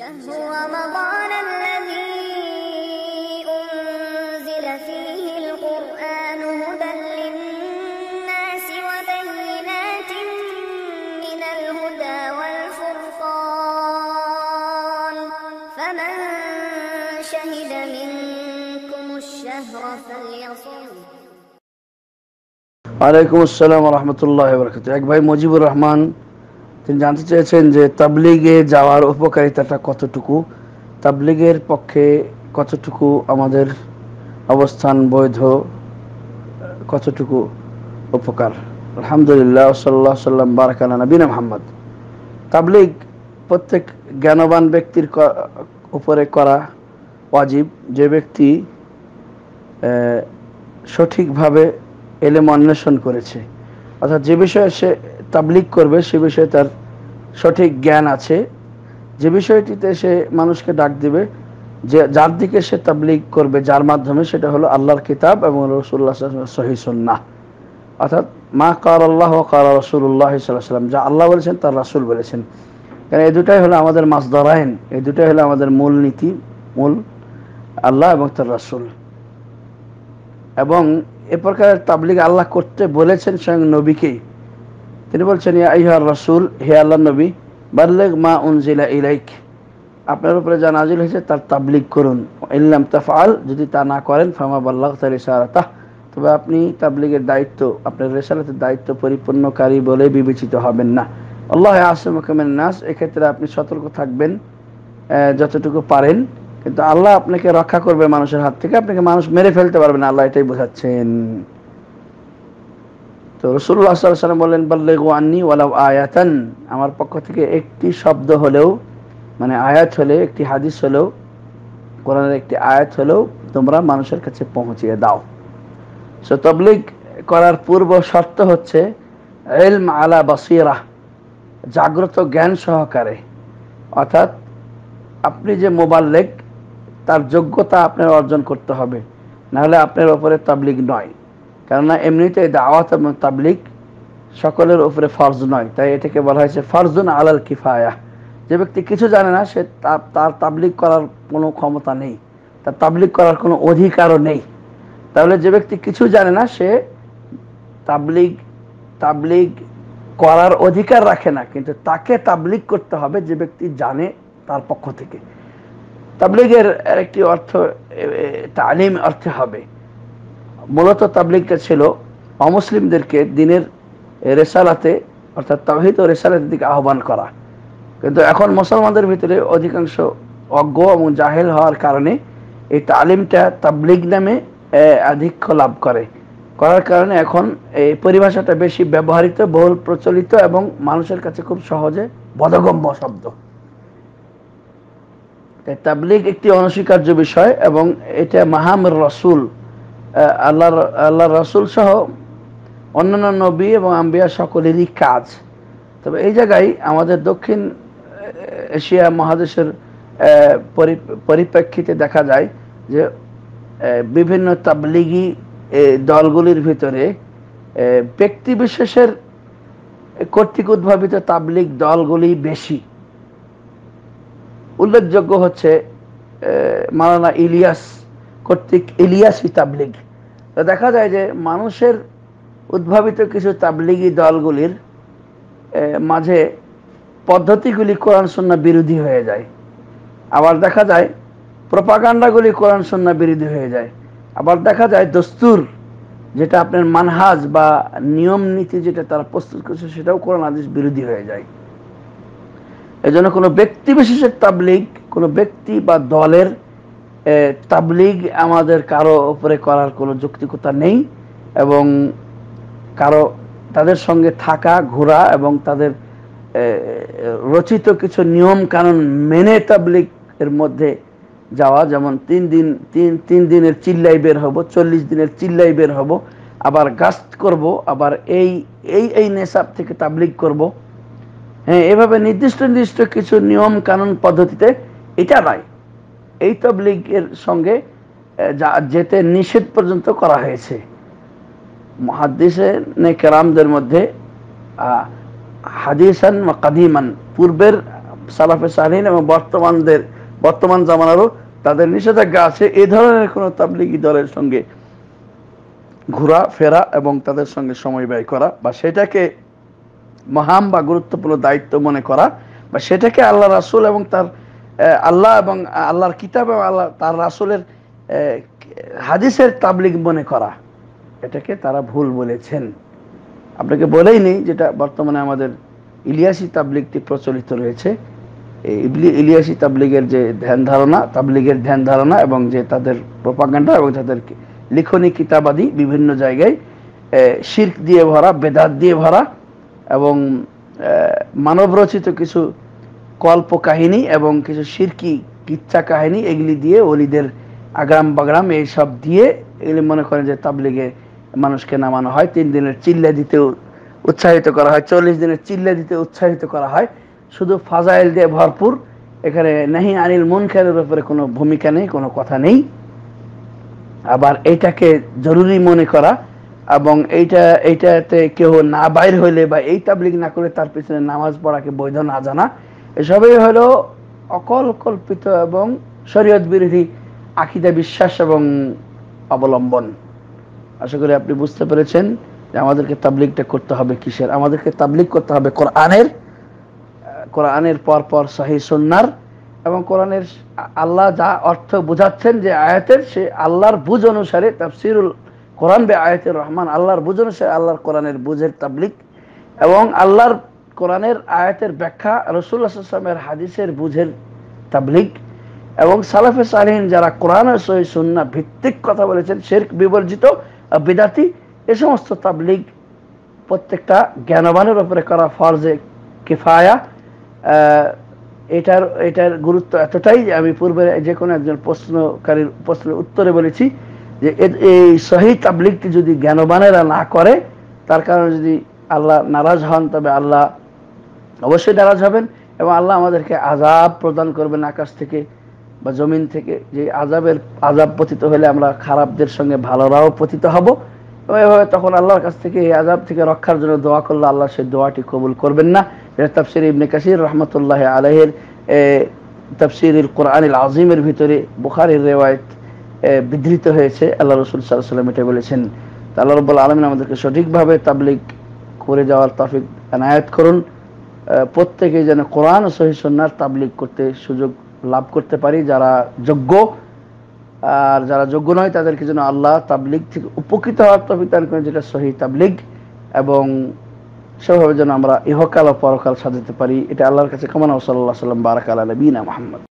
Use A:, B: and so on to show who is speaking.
A: شهر رمضان الذي أنزل فيه القرآن هدى للناس وبينات من الهدى والفرقان فمن شهد منكم الشهر فليصوم عليكم السلام ورحمة الله وبركاته أكبر مجيب الرحمن তিনি জানতে চেয়েছেন যে তাবলিগে যাওয়ার উপকারিতাটা কতটুকু তাবলিগের পক্ষে কতটুকু আমাদের অবস্থান বৈধ কতটুকু উপকার আলহামদুলিল্লাহ সাল্লাহ সাল্লাম বারাকানা নবীন মোহাম্মদ তাবলিগ প্রত্যেক জ্ঞানবান ব্যক্তির উপরে করা ওয়াজিব যে ব্যক্তি সঠিকভাবে এলেম অন্বেষণ করেছে অর্থাৎ যে বিষয়ে সে তাবলিক করবে সে বিষয়ে তার সঠিক জ্ঞান আছে যে বিষয়টিতে সে মানুষকে ডাক দিবে যে যার দিকে সে তাবলিগ করবে যার মাধ্যমে সেটা হলো আল্লাহর কিতাব এবং রসুল্লাহ সহি সন্না অর্থাৎ মা কার আল্লাহ কার রসুল্লাহ সাল্লাম যা আল্লাহ বলেছেন তার রাসুল বলেছেন কারণ এই দুটাই হলো আমাদের মাস ধরায়ন এই দুটাই হলো আমাদের মূল নীতি মূল আল্লাহ এবং তার রাসুল এবং এ প্রকার তাবলিগ আল্লাহ করতে বলেছেন স্বয়ং নবীকেই তিনি বলছেন ইয়া রসুল হে আল্লাহ নবী বাল্লেগ মা উনজিলা ইলাইক আপনার উপরে যা নাজিল হয়েছে তার তাবলিক করুন ইল্লাম তাফাল যদি তা না করেন ফামা বাল্লাহ তাহলে সারাতা তবে আপনি তাবলিগের দায়িত্ব আপনার রেসালাতের দায়িত্ব পরিপূর্ণকারী বলে বিবেচিত হবেন না আল্লাহ আসমিন নাস এক্ষেত্রে আপনি সতর্ক থাকবেন যতটুকু পারেন কিন্তু আল্লাহ আপনাকে রক্ষা করবে মানুষের হাত থেকে আপনাকে মানুষ মেরে ফেলতে পারবে না আল্লাহ এটাই বোঝাচ্ছেন তো রসুল্লাহ সাল্লাম বললেন বাল্লেগু আন্নি ওয়ালাউ আয়াতান আমার পক্ষ থেকে একটি শব্দ হলেও মানে আয়াত হলে একটি হাদিস হলেও কোরআনের একটি আয়াত হলেও তোমরা মানুষের কাছে পৌঁছিয়ে দাও সো তবলিগ করার পূর্ব শর্ত হচ্ছে এলম আলা বাসিরা জাগ্রত জ্ঞান সহকারে অর্থাৎ আপনি যে মোবাল্লেক তার যোগ্যতা আপনার অর্জন করতে হবে নাহলে আপনার ওপরে তাবলিগ নয় কেননা এমনিতে দাওয়াত এবং তাবলিক সকলের উপরে ফরজ নয় তাই এটাকে বলা হয়েছে ফরজুন আলাল কিফায়া যে ব্যক্তি কিছু জানে না সে তার তাবলিক করার কোনো ক্ষমতা নেই তার তাবলিক করার কোনো অধিকারও নেই তাহলে যে ব্যক্তি কিছু জানে না সে তাবলিগ তাবলিগ করার অধিকার রাখে না কিন্তু তাকে তাবলিগ করতে হবে যে ব্যক্তি জানে তার পক্ষ থেকে তাবলিগের একটি অর্থ তালিম অর্থে হবে মূলত তাবলিগটা ছিল অমুসলিমদেরকে দিনের রেসালাতে অর্থাৎ তাহিত ও রেসালাতের দিকে আহ্বান করা কিন্তু এখন মুসলমানদের ভিতরে অধিকাংশ অজ্ঞ এবং জাহেল হওয়ার কারণে এই তালিমটা তাবলিগ নামে আধিক্য লাভ করে করার কারণে এখন এই পরিভাষাটা বেশি ব্যবহৃত বহুল প্রচলিত এবং মানুষের কাছে খুব সহজে বোধগম্য শব্দ তাবলিগ একটি অনস্বীকার্য বিষয় এবং এটা মাহাম রসুল আল্লাহর আল্লাহ রসুল সহ অন্যান্য নবী এবং আম্বিয়া সকলেরই কাজ তবে এই জায়গায় আমাদের দক্ষিণ এশিয়া মহাদেশের পরিপ্রেক্ষিতে দেখা যায় যে বিভিন্ন তাবলিগি দলগুলির ভিতরে ব্যক্তি বিশেষের কর্তৃক উদ্ভাবিত তাবলিগ দলগুলি বেশি উল্লেখযোগ্য হচ্ছে মালানা ইলিয়াস কর্তৃক ইলিয়াসি তাবলিগ তো দেখা যায় যে মানুষের উদ্ভাবিত কিছু তাবলিগি দলগুলির মাঝে পদ্ধতিগুলি কোরআন সন্না বিরোধী হয়ে যায় আবার দেখা যায় প্রপাগান্ডাগুলি কোরআন সন্না বিরোধী হয়ে যায় আবার দেখা যায় দস্তুর যেটা আপনার মানহাজ বা নিয়ম নীতি যেটা তারা প্রস্তুত করছে সেটাও কোরআন আদেশ বিরোধী হয়ে যায় এজন্য কোনো ব্যক্তি বিশেষের তাবলিগ কোনো ব্যক্তি বা দলের তাবলিগ আমাদের কারো উপরে করার কোনো যৌক্তিকতা নেই এবং কারো তাদের সঙ্গে থাকা ঘোরা এবং তাদের রচিত কিছু নিয়ম কানুন মেনে তাবলিগ এর মধ্যে যাওয়া যেমন তিন দিন তিন তিন দিনের চিল্লাই বের হব চল্লিশ দিনের চিল্লাই বের হব আবার গাছ করব আবার এই এই এই নেশাব থেকে তাবলিগ করব হ্যাঁ এভাবে নির্দিষ্ট নির্দিষ্ট কিছু নিয়ম কানুন পদ্ধতিতে এটা নয় এই তবলিগের সঙ্গে যা যেতে নিষেধ পর্যন্ত করা হয়েছে মহাদিসে নেকেরামদের মধ্যে হাদিসান বা কাদিমান পূর্বের সালাফে সাহিন এবং বর্তমানদের বর্তমান জামানারও তাদের নিষেধাজ্ঞা আছে এ ধরনের কোনো তাবলিগি দলের সঙ্গে ঘোরা ফেরা এবং তাদের সঙ্গে সময় ব্যয় করা বা সেটাকে মহাম বা গুরুত্বপূর্ণ দায়িত্ব মনে করা বা সেটাকে আল্লাহ রাসুল এবং তার আল্লাহ এবং আল্লাহর কিতাব এবং আল্লাহ তার রাসুলের হাদিসের তাবলিগ মনে করা এটাকে তারা ভুল বলেছেন আপনাকে বলেই নেই যেটা বর্তমানে আমাদের ইলিয়াসি তাবলিগটি প্রচলিত রয়েছে ইলিয়াসি তাবলিগের যে ধ্যান ধারণা তাবলিগের ধ্যান ধারণা এবং যে তাদের প্রোপাগান্ডা এবং তাদের লিখনি কিতাবাদি বিভিন্ন জায়গায় শির্ক দিয়ে ভরা বেদাত দিয়ে ভরা এবং মানবরচিত কিছু কল্প কাহিনী এবং কিছু সিরকি কিচ্ছা কাহিনী এগুলি দিয়ে অলিদের আগ্রাম বাগ্রাম এইসব দিয়ে এগুলি মনে করেন যে তাবলিগে মানুষকে নামানো হয় তিন দিনের চিল্লা দিতে উৎসাহিত করা হয় চল্লিশ দিনের চিল্লা দিতে উৎসাহিত করা হয় শুধু ফাজাইল দিয়ে ভরপুর এখানে নাহি আনিল মন খেলের ব্যাপারে কোনো ভূমিকা নেই কোনো কথা নেই আবার এটাকে জরুরি মনে করা এবং এইটা এইটাতে কেউ না বাইর হইলে বা এই তাবলিগ না করে তার পিছনে নামাজ পড়াকে বৈধ না জানা এসবই হলো অকল্পল্পিত এবং শরীয়ত বিরোধী আকিদা বিশ্বাস এবং অবলম্বন আশা করি আপনি বুঝতে পেরেছেন যে আমাদেরকে তাবলিকটা করতে হবে কিসের আমাদেরকে তাবলিক করতে হবে কোরআনের কোরআনের পর পর শাহি সন্ন্যার এবং কোরআনের আল্লাহ যা অর্থ বোঝাচ্ছেন যে আয়াতের সে আল্লাহর বুঝ অনুসারে তাফসিরুল কোরআন বে আয়াতের রহমান আল্লাহর বুঝ অনুসারে আল্লাহর কোরআনের বুঝের তাবলিক এবং আল্লাহর কোরআনের আয়াতের ব্যাখ্যা রসুল্লাহামের হাদিসের বুঝের তাবলিক এবং সালাফে সালহীন যারা কোরআন সহি সুন্না ভিত্তিক কথা বলেছেন শেরক বিবর্জিত বিদাতি এ সমস্ত তাবলিক প্রত্যেকটা জ্ঞানবানের ওপরে করা ফর্জে কিফায়া এটার এটার গুরুত্ব এতটাই যে আমি পূর্বে যে কোনো একজন প্রশ্নকারীর প্রশ্নের উত্তরে বলেছি যে এই সহি তাবলিকটি যদি জ্ঞানবানেরা না করে তার কারণে যদি আল্লাহ নারাজ হন তবে আল্লাহ অবশ্যই নারাজ হবেন এবং আল্লাহ আমাদেরকে আজাব প্রদান করবেন আকাশ থেকে বা জমিন থেকে যে আজাবের আজাব পতিত হলে আমরা খারাপদের সঙ্গে ভালোরাও পতিত হব এবং এভাবে তখন আল্লাহর কাছ থেকে এই আজাব থেকে রক্ষার জন্য দোয়া করলে আল্লাহ সেই দোয়াটি কবুল করবেন না এটা তাফসির ইবনে কাসির রহমতুল্লাহ আলহের তাফসির কোরআন আজিমের ভিতরে বুখারির রেওয়ায়ত বিধৃত হয়েছে আল্লাহ রসুল সাল সাল্লাম এটা বলেছেন আল্লাহ রব্বুল আলমিন আমাদেরকে সঠিকভাবে তাবলিক করে যাওয়ার তাফিক এনায়াত করুন প্রত্যেকেই যেন কোরআন ও সহিসন্ন্যার তাবলিগ করতে সুযোগ লাভ করতে পারি যারা যোগ্য আর যারা যোগ্য নয় তাদেরকে যেন আল্লাহ তাবলিক থেকে উপকৃত হওয়ার তফিদান করেন যেটা সহি তাবলিক এবং সেভাবে যেন আমরা ইহকাল ও পরকাল সাজাতে পারি এটা আল্লাহর কাছে কমান সাল্লাহ সাল্লাম বারাকাল আলবিনা মোহাম্মদ